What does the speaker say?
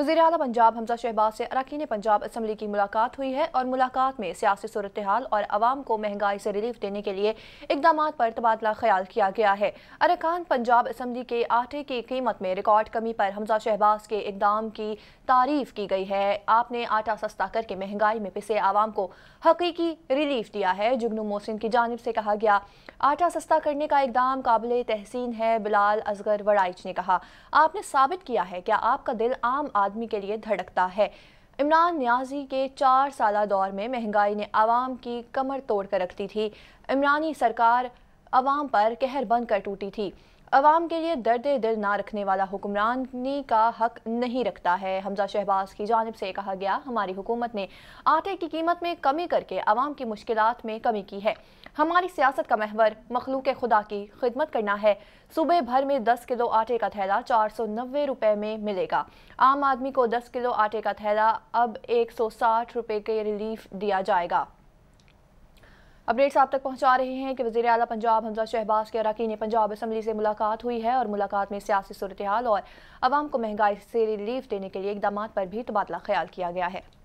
वजी अल पंजाब हमजा शहबाज से अरकान पंजाब असम्बली की मुलाकात हुई है और मुलाकात में सियासी सूरत हाल और आवाम को महंगाई से रिलीफ देने के लिए इकदाम पर तबादला ख्याल किया गया है अरकान पंजाब असम्बली के आटे की कीमत में रिकॉर्ड कमी पर हमजा शहबाज के इकदाम की तारीफ की गई है आपने आटा सस्ता करके महंगाई में पिसे आवाम को हकीकी रिलीफ दिया है जुगनू मोहसिन की जानब से कहा गया आटा सस्ता करने का इकदाम काबिल तहसीन है बिलाल असगर वड़ाइच ने कहा आपने साबित किया है क्या आपका दिल आम आदमी के लिए धड़कता है इमरान न्याजी के चार साल दौर में महंगाई ने आवाम की कमर तोड़ कर रखती थी इमरानी सरकार आवाम पर कहर बंद कर टूटी थी अवाम के लिए दर्द दिल ना रखने वाला हुक्मरानी का हक नहीं रखता है हमजा शहबाज की जानब से कहा गया हमारी हुकूमत ने आटे की कीमत में कमी करके आवाम की मुश्किल में कमी की है हमारी सियासत का महवर मखलूक खुदा की खिदमत करना है सूबे भर में दस किलो आटे का थैला चार सौ नब्बे रुपये में मिलेगा आम आदमी को दस किलो आटे का थैला अब एक सौ साठ रुपये के रिलीफ दिया जाएगा अपडेट्स आप तक पहुंचा रहे हैं कि वजी अला पंजाब हमजा शहबाज के अरकान पंजाब असम्बली से मुलाकात हुई है और मुलाकात में सियासी सूरत हाल और आवाम को महंगाई से रिलीफ देने के लिए इकदाम पर भी तबादला ख्याल किया गया है